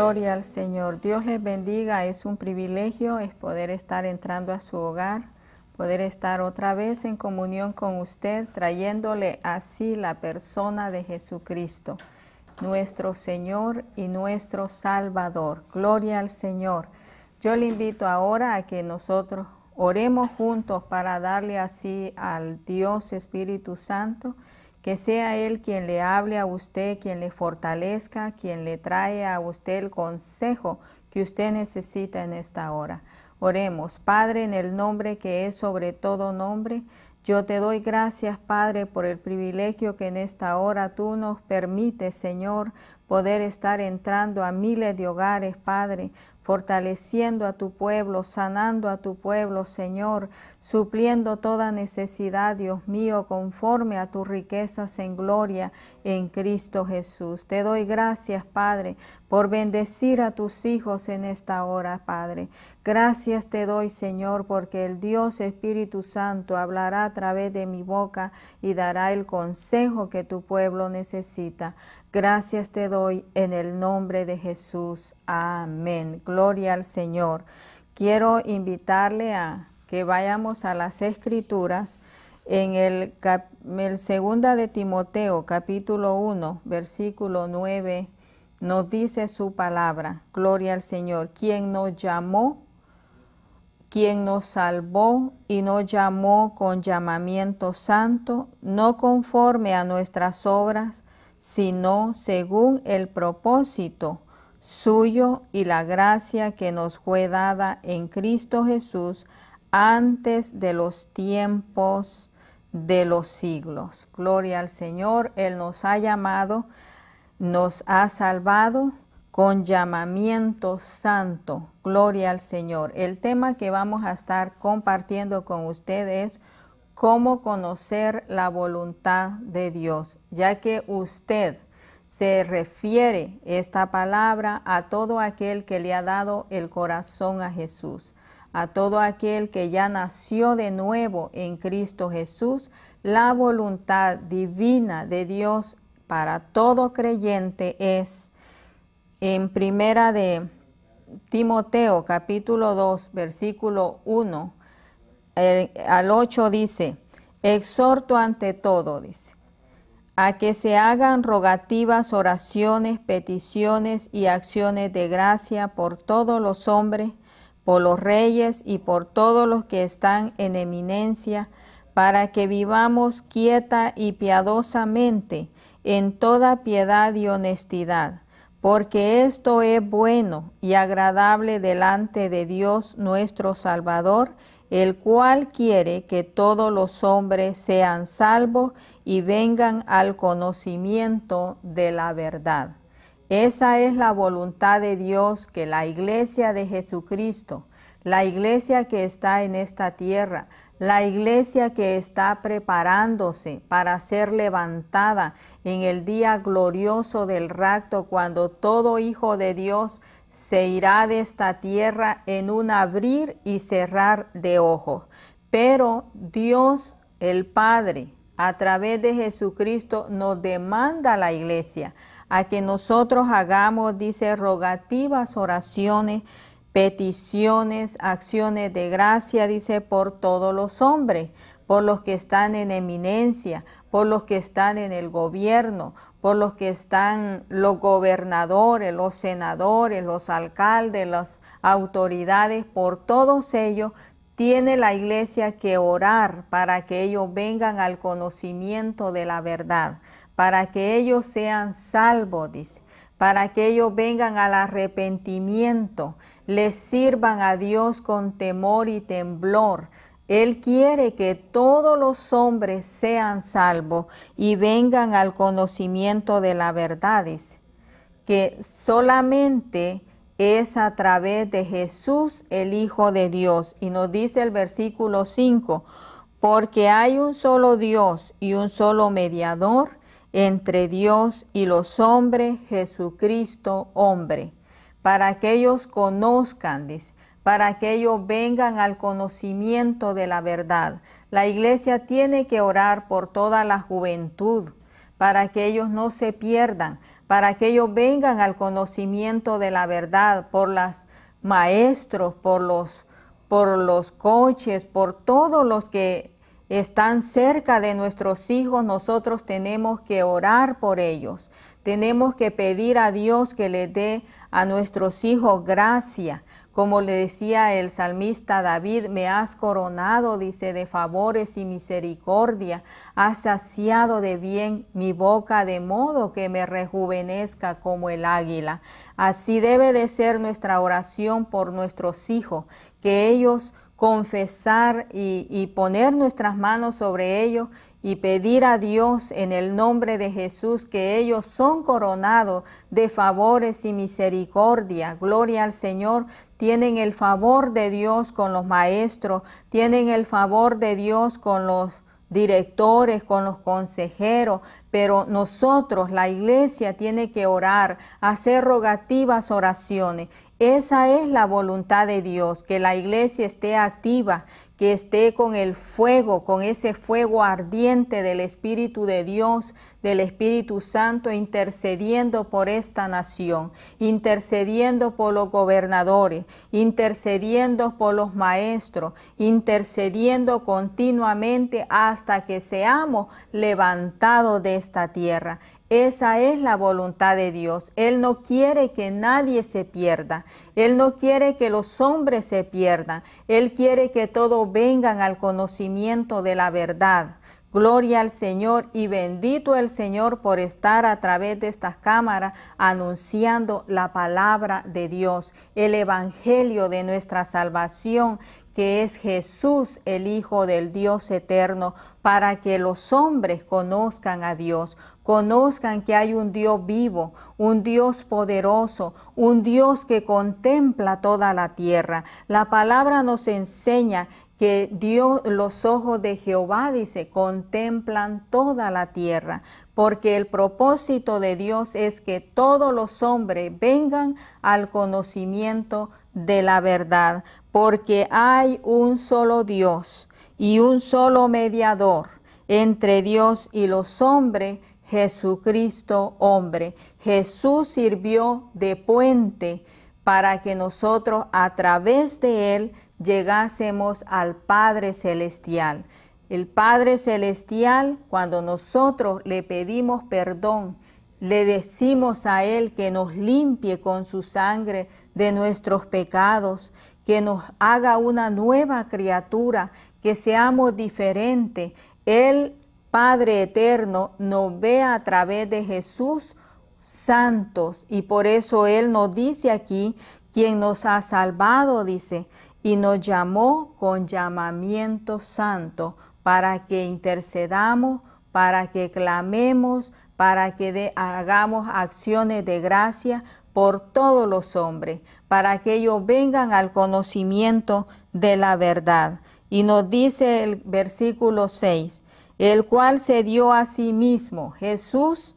Gloria al Señor. Dios les bendiga. Es un privilegio es poder estar entrando a su hogar, poder estar otra vez en comunión con usted, trayéndole así la persona de Jesucristo, nuestro Señor y nuestro Salvador. Gloria al Señor. Yo le invito ahora a que nosotros oremos juntos para darle así al Dios Espíritu Santo que sea Él quien le hable a usted, quien le fortalezca, quien le trae a usted el consejo que usted necesita en esta hora. Oremos, Padre, en el nombre que es sobre todo nombre. Yo te doy gracias, Padre, por el privilegio que en esta hora tú nos permites, Señor, poder estar entrando a miles de hogares, Padre, fortaleciendo a tu pueblo, sanando a tu pueblo, Señor, supliendo toda necesidad, Dios mío, conforme a tus riquezas en gloria, en Cristo Jesús. Te doy gracias, Padre, por bendecir a tus hijos en esta hora, Padre. Gracias te doy, Señor, porque el Dios Espíritu Santo hablará a través de mi boca y dará el consejo que tu pueblo necesita. Gracias te doy en el nombre de Jesús. Amén. Gloria al Señor. Quiero invitarle a que vayamos a las escrituras en el, segunda de Timoteo, capítulo 1, versículo 9, nos dice su palabra, gloria al Señor, quien nos llamó, quien nos salvó y nos llamó con llamamiento santo, no conforme a nuestras obras, sino según el propósito suyo y la gracia que nos fue dada en Cristo Jesús antes de los tiempos de los siglos. Gloria al Señor, Él nos ha llamado, nos ha salvado con llamamiento santo. Gloria al Señor. El tema que vamos a estar compartiendo con ustedes es cómo conocer la voluntad de Dios, ya que usted se refiere esta palabra a todo aquel que le ha dado el corazón a Jesús a todo aquel que ya nació de nuevo en Cristo Jesús, la voluntad divina de Dios para todo creyente es en primera de Timoteo capítulo 2 versículo 1 al 8 dice, exhorto ante todo, dice, a que se hagan rogativas, oraciones, peticiones y acciones de gracia por todos los hombres por los reyes y por todos los que están en eminencia, para que vivamos quieta y piadosamente en toda piedad y honestidad, porque esto es bueno y agradable delante de Dios nuestro Salvador, el cual quiere que todos los hombres sean salvos y vengan al conocimiento de la verdad. Esa es la voluntad de Dios que la iglesia de Jesucristo, la iglesia que está en esta tierra, la iglesia que está preparándose para ser levantada en el día glorioso del rapto, cuando todo hijo de Dios se irá de esta tierra en un abrir y cerrar de ojos. Pero Dios el Padre, a través de Jesucristo, nos demanda a la iglesia a que nosotros hagamos, dice, rogativas, oraciones, peticiones, acciones de gracia, dice, por todos los hombres, por los que están en eminencia, por los que están en el gobierno, por los que están los gobernadores, los senadores, los alcaldes, las autoridades, por todos ellos tiene la iglesia que orar para que ellos vengan al conocimiento de la verdad para que ellos sean salvos, para que ellos vengan al arrepentimiento, les sirvan a Dios con temor y temblor. Él quiere que todos los hombres sean salvos y vengan al conocimiento de la verdad, que solamente es a través de Jesús el Hijo de Dios. Y nos dice el versículo 5, porque hay un solo Dios y un solo mediador entre Dios y los hombres, Jesucristo hombre, para que ellos conozcan, para que ellos vengan al conocimiento de la verdad. La iglesia tiene que orar por toda la juventud, para que ellos no se pierdan, para que ellos vengan al conocimiento de la verdad, por los maestros, por los, por los coches, por todos los que están cerca de nuestros hijos, nosotros tenemos que orar por ellos. Tenemos que pedir a Dios que le dé a nuestros hijos gracia. Como le decía el salmista David, me has coronado, dice, de favores y misericordia, has saciado de bien mi boca de modo que me rejuvenezca como el águila. Así debe de ser nuestra oración por nuestros hijos, que ellos confesar y, poner nuestras manos sobre ellos y pedir a Dios en el nombre de Jesús que ellos son coronados de favores y misericordia. Gloria al Señor. Tienen el favor de Dios con los maestros, tienen el favor de Dios con los directores, con los consejeros, pero nosotros, la iglesia, tiene que orar, hacer rogativas oraciones esa es la voluntad de Dios, que la iglesia esté activa, que esté con el fuego, con ese fuego ardiente del Espíritu de Dios, del Espíritu Santo, intercediendo por esta nación, intercediendo por los gobernadores, intercediendo por los maestros, intercediendo continuamente hasta que seamos levantados de esta tierra. Esa es la voluntad de Dios. Él no quiere que nadie se pierda. Él no quiere que los hombres se pierdan. Él quiere que todos vengan al conocimiento de la verdad. Gloria al Señor y bendito el Señor por estar a través de estas cámaras anunciando la palabra de Dios, el Evangelio de nuestra salvación, que es Jesús, el Hijo del Dios eterno, para que los hombres conozcan a Dios, conozcan que hay un Dios vivo, un Dios poderoso, un Dios que contempla toda la tierra. La palabra nos enseña que Dios, los ojos de Jehová, dice, contemplan toda la tierra, porque el propósito de Dios es que todos los hombres vengan al conocimiento de la verdad porque hay un solo Dios y un solo mediador entre Dios y los hombres, Jesucristo hombre. Jesús sirvió de puente para que nosotros a través de él llegásemos al Padre Celestial. El Padre Celestial, cuando nosotros le pedimos perdón, le decimos a Él que nos limpie con su sangre de nuestros pecados que nos haga una nueva criatura, que seamos diferentes. El Padre Eterno, nos ve a través de Jesús santos y por eso Él nos dice aquí, quien nos ha salvado, dice, y nos llamó con llamamiento santo para que intercedamos, para que clamemos, para que hagamos acciones de gracia por todos los hombres, para que ellos vengan al conocimiento de la verdad. Y nos dice el versículo 6, el cual se dio a sí mismo, Jesús,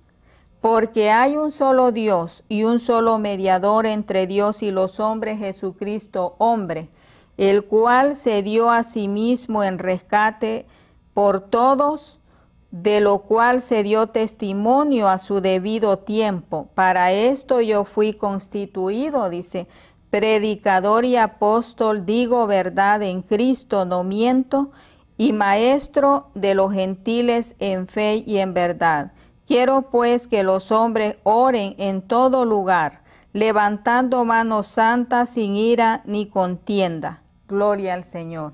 porque hay un solo Dios y un solo mediador entre Dios y los hombres, Jesucristo hombre, el cual se dio a sí mismo en rescate por todos de lo cual se dio testimonio a su debido tiempo. Para esto yo fui constituido, dice, predicador y apóstol, digo verdad en Cristo, no miento, y maestro de los gentiles en fe y en verdad. Quiero pues que los hombres oren en todo lugar, levantando manos santas sin ira ni contienda. Gloria al Señor.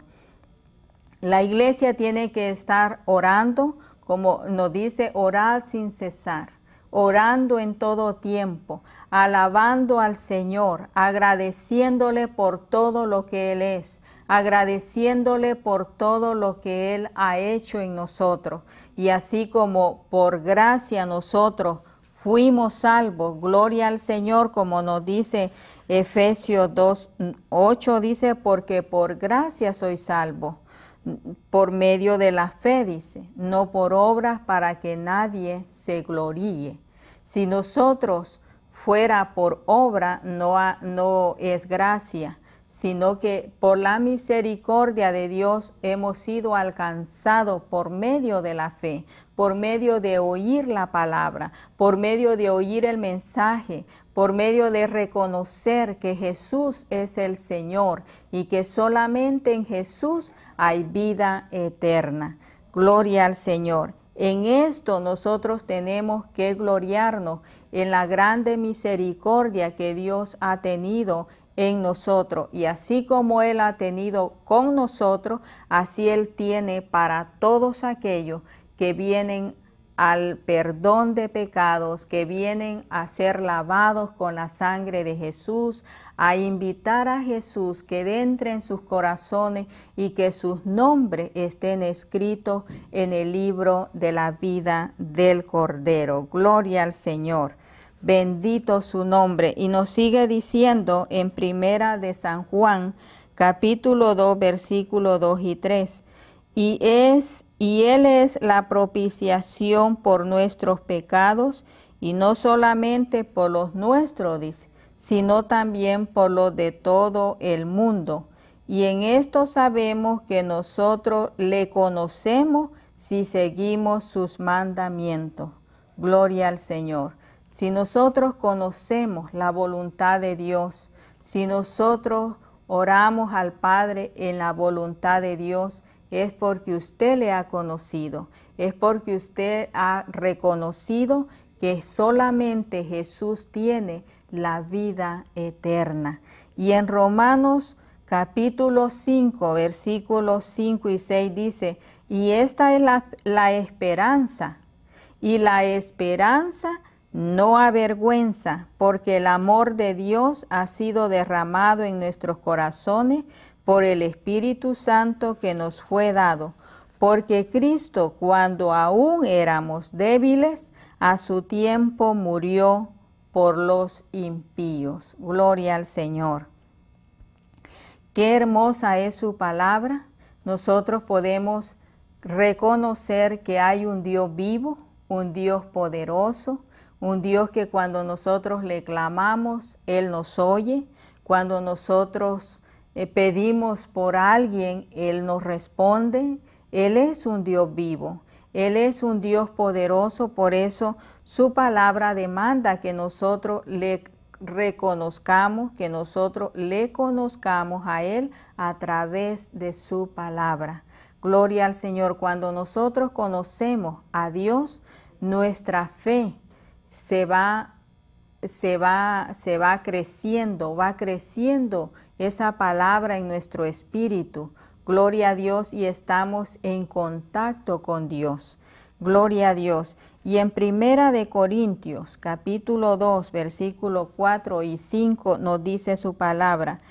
La iglesia tiene que estar orando, como nos dice, orad sin cesar, orando en todo tiempo, alabando al Señor, agradeciéndole por todo lo que Él es, agradeciéndole por todo lo que Él ha hecho en nosotros. Y así como por gracia nosotros fuimos salvos, gloria al Señor, como nos dice Efesios 2, 8, dice, porque por gracia soy salvo por medio de la fe, dice, no por obras para que nadie se gloríe. Si nosotros fuera por obra, no, no es gracia, sino que por la misericordia de Dios hemos sido alcanzados por medio de la fe, por medio de oír la palabra, por medio de oír el mensaje, por medio de reconocer que Jesús es el Señor y que solamente en Jesús hay vida eterna. Gloria al Señor. En esto nosotros tenemos que gloriarnos en la grande misericordia que Dios ha tenido en nosotros. Y así como Él ha tenido con nosotros, así Él tiene para todos aquellos que vienen al perdón de pecados que vienen a ser lavados con la sangre de Jesús, a invitar a Jesús que entre en sus corazones y que sus nombres estén escritos en el libro de la vida del Cordero. Gloria al Señor. Bendito su nombre. Y nos sigue diciendo en primera de San Juan, capítulo 2, versículo 2 y 3. Y es y Él es la propiciación por nuestros pecados, y no solamente por los nuestros, sino también por los de todo el mundo. Y en esto sabemos que nosotros le conocemos si seguimos sus mandamientos. Gloria al Señor. Si nosotros conocemos la voluntad de Dios, si nosotros oramos al Padre en la voluntad de Dios, es porque usted le ha conocido, es porque usted ha reconocido que solamente Jesús tiene la vida eterna. Y en Romanos capítulo 5, versículos 5 y 6 dice, y esta es la, la esperanza, y la esperanza no avergüenza, porque el amor de Dios ha sido derramado en nuestros corazones por el Espíritu Santo que nos fue dado, porque Cristo cuando aún éramos débiles, a su tiempo murió por los impíos. Gloria al Señor. Qué hermosa es su palabra. Nosotros podemos reconocer que hay un Dios vivo, un Dios poderoso, un Dios que cuando nosotros le clamamos, Él nos oye, cuando nosotros eh, pedimos por alguien, Él nos responde. Él es un Dios vivo. Él es un Dios poderoso, por eso su palabra demanda que nosotros le reconozcamos, que nosotros le conozcamos a Él a través de su palabra. Gloria al Señor, cuando nosotros conocemos a Dios, nuestra fe se va, se va, se va creciendo, va creciendo esa palabra en nuestro espíritu. Gloria a Dios y estamos en contacto con Dios. Gloria a Dios. Y en Primera de Corintios, capítulo 2, versículo 4 y 5 nos dice su palabra.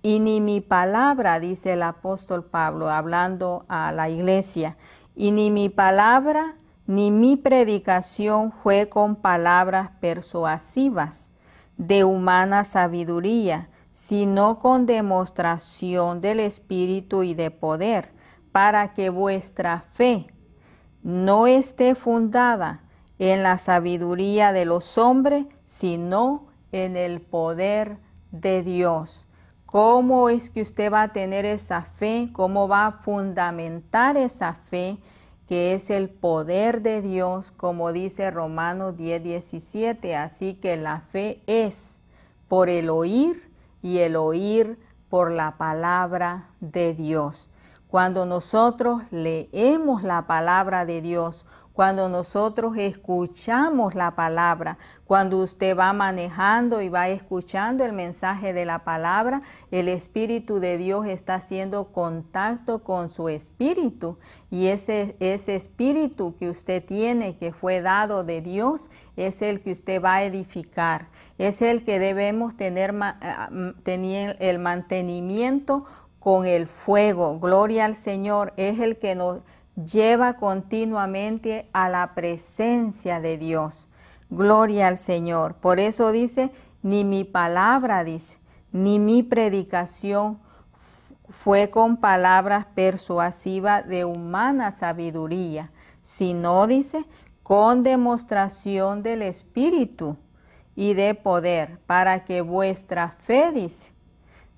Y ni mi palabra, dice el apóstol Pablo, hablando a la iglesia, y ni mi palabra ni mi predicación fue con palabras persuasivas de humana sabiduría, sino con demostración del Espíritu y de poder, para que vuestra fe no esté fundada en la sabiduría de los hombres, sino en el poder de Dios. ¿Cómo es que usted va a tener esa fe? ¿Cómo va a fundamentar esa fe? que es el poder de Dios, como dice Romanos 10, 17. Así que la fe es por el oír y el oír por la palabra de Dios. Cuando nosotros leemos la palabra de Dios, cuando nosotros escuchamos la palabra, cuando usted va manejando y va escuchando el mensaje de la palabra, el Espíritu de Dios está haciendo contacto con su espíritu y ese, espíritu que usted tiene, que fue dado de Dios, es el que usted va a edificar, es el que debemos tener, ah, mm, tener el mantenimiento con el fuego. Gloria al Señor, es el que nos lleva continuamente a la presencia de Dios. Gloria al Señor. Por eso dice, ni mi palabra, dice, ni mi predicación fue con palabras persuasivas de humana sabiduría, sino, dice, con demostración del Espíritu y de poder, para que vuestra fe, dice,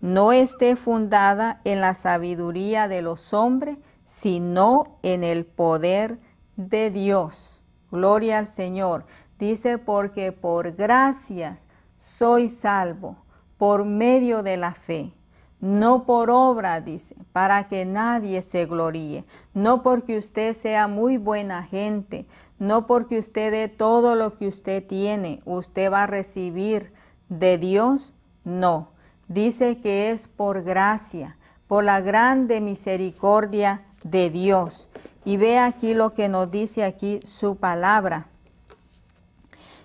no esté fundada en la sabiduría de los hombres, sino en el poder de Dios. Gloria al Señor. Dice, porque por gracias soy salvo, por medio de la fe. No por obra, dice, para que nadie se gloríe, no porque usted sea muy buena gente, no porque usted dé todo lo que usted tiene, usted va a recibir de Dios, no. Dice que es por gracia, por la grande misericordia de Dios. Y ve aquí lo que nos dice aquí su palabra.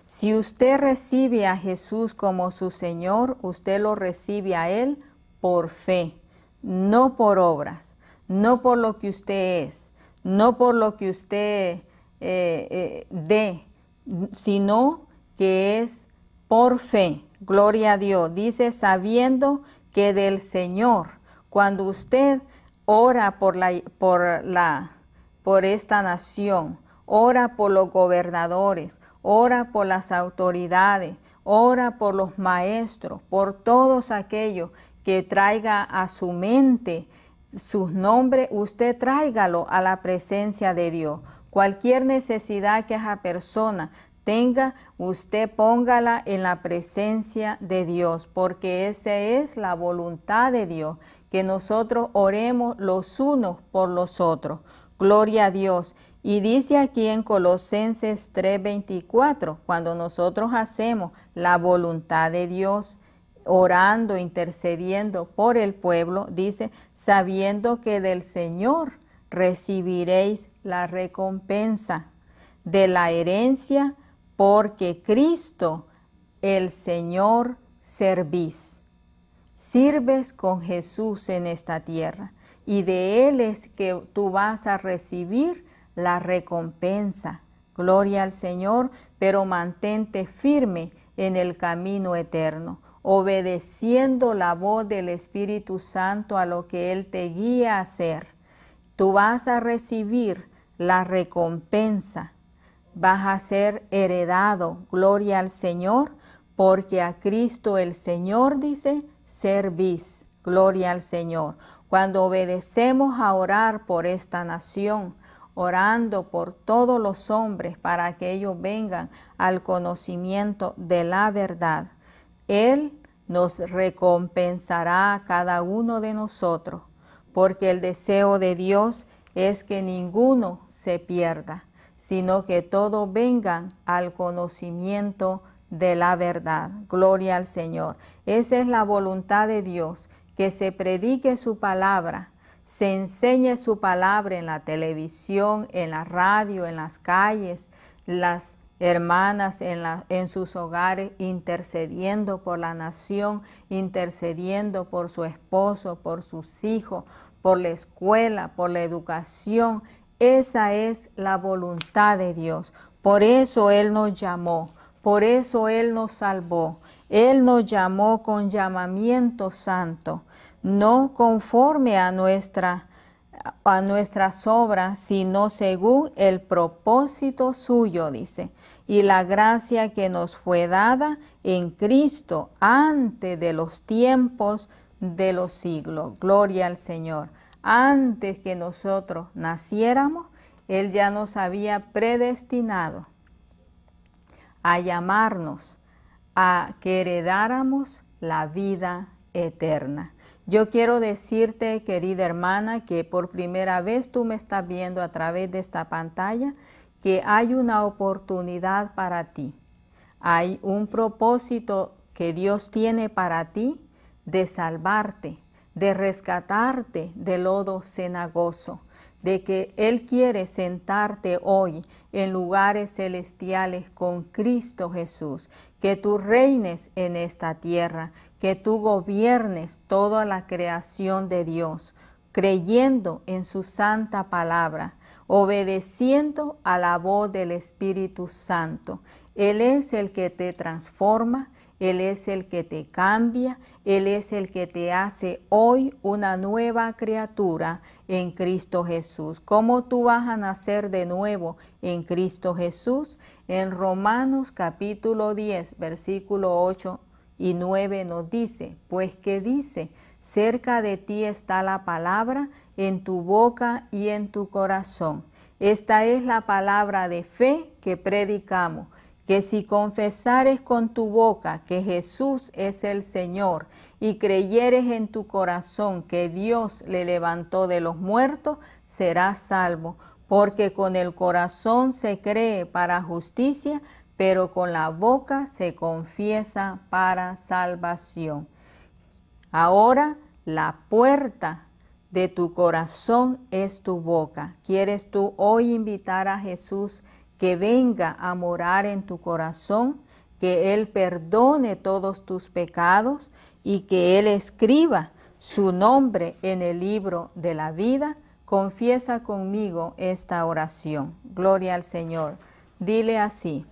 Si usted recibe a Jesús como su Señor, usted lo recibe a Él por fe, no por obras, no por lo que usted es, no por lo que usted eh, eh, dé, sino que es por fe. Gloria a Dios. Dice sabiendo que del Señor, cuando usted Ora por la, por la por esta nación, ora por los gobernadores, ora por las autoridades, ora por los maestros, por todos aquellos que traiga a su mente sus nombres, usted tráigalo a la presencia de Dios. Cualquier necesidad que esa persona tenga, usted póngala en la presencia de Dios, porque esa es la voluntad de Dios, que nosotros oremos los unos por los otros. Gloria a Dios. Y dice aquí en Colosenses 3:24, cuando nosotros hacemos la voluntad de Dios, orando, intercediendo por el pueblo, dice, sabiendo que del Señor recibiréis la recompensa de la herencia, porque Cristo, el Señor, servís sirves con Jesús en esta tierra y de Él es que tú vas a recibir la recompensa. Gloria al Señor, pero mantente firme en el camino eterno, obedeciendo la voz del Espíritu Santo a lo que Él te guía a hacer. Tú vas a recibir la recompensa, vas a ser heredado, gloria al Señor, porque a Cristo el Señor dice, servís. Gloria al Señor. Cuando obedecemos a orar por esta nación, orando por todos los hombres para que ellos vengan al conocimiento de la verdad, Él nos recompensará a cada uno de nosotros, porque el deseo de Dios es que ninguno se pierda, sino que todos vengan al conocimiento de de la verdad. Gloria al Señor. Esa es la voluntad de Dios, que se predique su palabra, se enseñe su palabra en la televisión, en la radio, en las calles, las hermanas en, sus hogares, intercediendo por la nación, intercediendo por su esposo, por sus hijos, por la escuela, por la educación. Esa es la voluntad de Dios. Por eso Él nos llamó por eso Él nos salvó. Él nos llamó con llamamiento santo, no conforme a nuestra a nuestras obras, sino según el propósito suyo, dice, y la gracia que nos fue dada en Cristo antes de los tiempos de los siglos. Gloria al Señor. Antes que nosotros naciéramos, Él ya nos había predestinado a llamarnos a que heredáramos la vida eterna. Yo quiero decirte, querida hermana, que por primera vez tú me estás viendo a través de esta pantalla, que hay una oportunidad para ti. Hay un propósito que Dios tiene para ti de salvarte, de rescatarte del lodo cenagoso, de que Él quiere sentarte hoy en lugares celestiales con Cristo Jesús, que tú reines en esta tierra, que tú gobiernes toda la creación de Dios, creyendo en su santa palabra, obedeciendo a la voz del Espíritu Santo. Él es el que te transforma, él es el que te cambia, Él es el que te hace hoy una nueva criatura en Cristo Jesús. ¿Cómo tú vas a nacer de nuevo en Cristo Jesús? En Romanos capítulo 10, versículo 8 y 9 nos dice, pues que dice, cerca de ti está la palabra, en tu boca y en tu corazón. Esta es la palabra de fe que predicamos que si confesares con tu boca que Jesús es el Señor y creyeres en tu corazón que Dios le levantó de los muertos, serás salvo, porque con el corazón se cree para justicia, pero con la boca se confiesa para salvación. Ahora la puerta de tu corazón es tu boca. ¿Quieres tú hoy invitar a Jesús? que venga a morar en tu corazón, que Él perdone todos tus pecados y que Él escriba su nombre en el libro de la vida. Confiesa conmigo esta oración. Gloria al Señor. Dile así.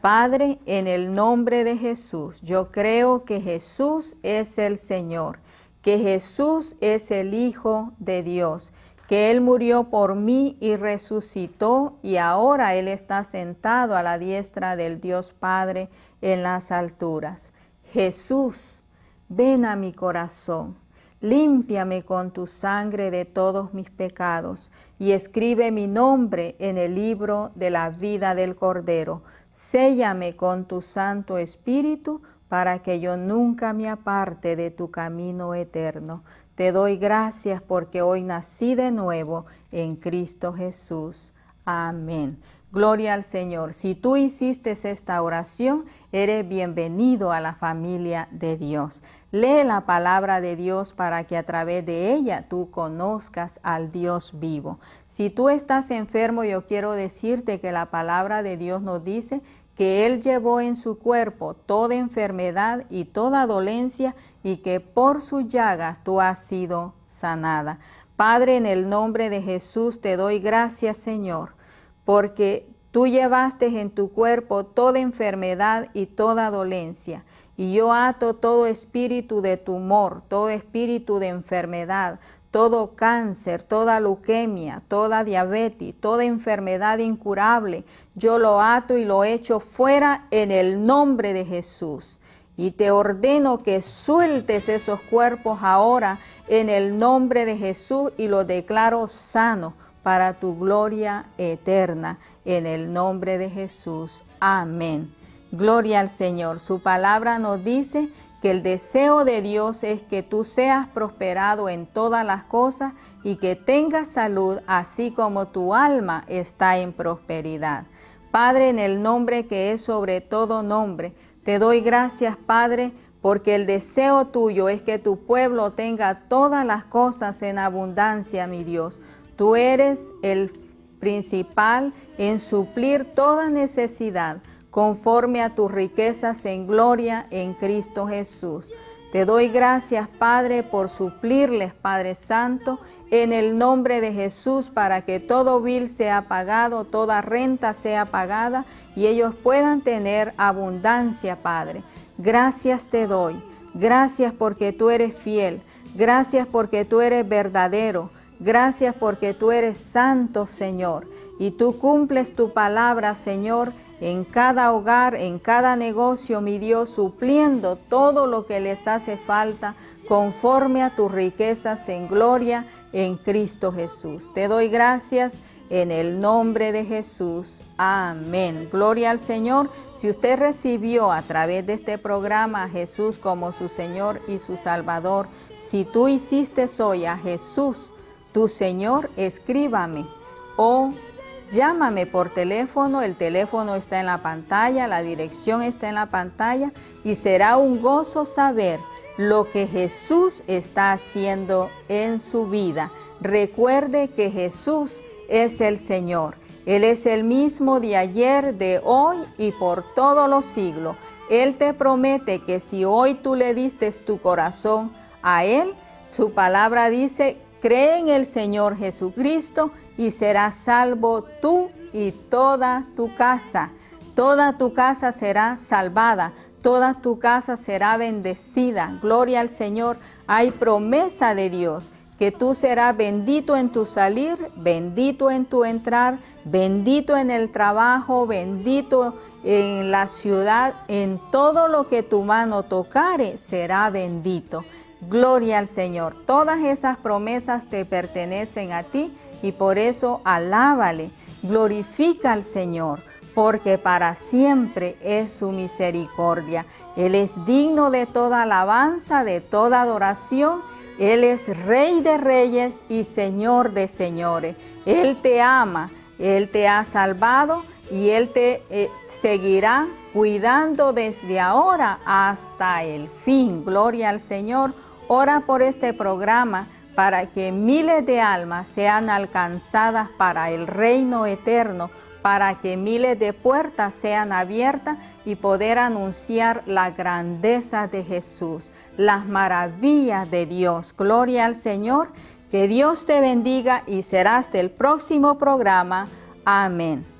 Padre, en el nombre de Jesús, yo creo que Jesús es el Señor, que Jesús es el Hijo de Dios que Él murió por mí y resucitó, y ahora Él está sentado a la diestra del Dios Padre en las alturas. Jesús, ven a mi corazón, límpiame con tu sangre de todos mis pecados, y escribe mi nombre en el libro de la vida del Cordero. Séllame con tu Santo Espíritu, para que yo nunca me aparte de tu camino eterno. Te doy gracias porque hoy nací de nuevo en Cristo Jesús. Amén. Gloria al Señor. Si tú hiciste esta oración, eres bienvenido a la familia de Dios. Lee la palabra de Dios para que a través de ella tú conozcas al Dios vivo. Si tú estás enfermo, yo quiero decirte que la palabra de Dios nos dice que Él llevó en su cuerpo toda enfermedad y toda dolencia, y que por sus llagas tú has sido sanada. Padre, en el nombre de Jesús te doy gracias, Señor, porque tú llevaste en tu cuerpo toda enfermedad y toda dolencia. Y yo ato todo espíritu de tumor, todo espíritu de enfermedad, todo cáncer, toda leucemia, toda diabetes, toda enfermedad incurable yo lo ato y lo echo fuera en el nombre de Jesús. Y te ordeno que sueltes esos cuerpos ahora en el nombre de Jesús y lo declaro sano para tu gloria eterna en el nombre de Jesús. Amén. Gloria al Señor. Su palabra nos dice que el deseo de Dios es que tú seas prosperado en todas las cosas y que tengas salud así como tu alma está en prosperidad. Padre, en el nombre que es sobre todo nombre, te doy gracias, Padre, porque el deseo tuyo es que tu pueblo tenga todas las cosas en abundancia, mi Dios. Tú eres el principal en suplir toda necesidad, conforme a tus riquezas en gloria en Cristo Jesús. Te doy gracias, Padre, por suplirles, Padre Santo, en el nombre de Jesús para que todo vil sea pagado, toda renta sea pagada y ellos puedan tener abundancia, Padre. Gracias te doy, gracias porque tú eres fiel, gracias porque tú eres verdadero, gracias porque tú eres santo, Señor, y tú cumples tu palabra, Señor. En cada hogar, en cada negocio, mi Dios, supliendo todo lo que les hace falta, conforme a tus riquezas en gloria en Cristo Jesús. Te doy gracias en el nombre de Jesús. Amén. Gloria al Señor. Si usted recibió a través de este programa a Jesús como su Señor y su Salvador, si tú hiciste hoy a Jesús tu Señor, escríbame o llámame por teléfono. El teléfono está en la pantalla, la dirección está en la pantalla y será un gozo saber lo que Jesús está haciendo en su vida. Recuerde que Jesús es el Señor. Él es el mismo de ayer, de hoy y por todos los siglos. Él te promete que si hoy tú le diste tu corazón a Él, su palabra dice, cree en el Señor Jesucristo y serás salvo tú y toda tu casa. Toda tu casa será salvada toda tu casa será bendecida. Gloria al Señor. Hay promesa de Dios que tú serás bendito en tu salir, bendito en tu entrar, bendito en el trabajo, bendito en la ciudad, en todo lo que tu mano tocare será bendito. Gloria al Señor. Todas esas promesas te pertenecen a ti y por eso alábale, glorifica al Señor porque para siempre es su misericordia. Él es digno de toda alabanza, de toda adoración. Él es rey de reyes y señor de señores. Él te ama, Él te ha salvado y Él te eh, seguirá cuidando desde ahora hasta el fin. Gloria al Señor. Ora por este programa para que miles de almas sean alcanzadas para el reino eterno para que miles de puertas sean abiertas y poder anunciar la grandeza de Jesús, las maravillas de Dios. Gloria al Señor, que Dios te bendiga y serás del el próximo programa. Amén.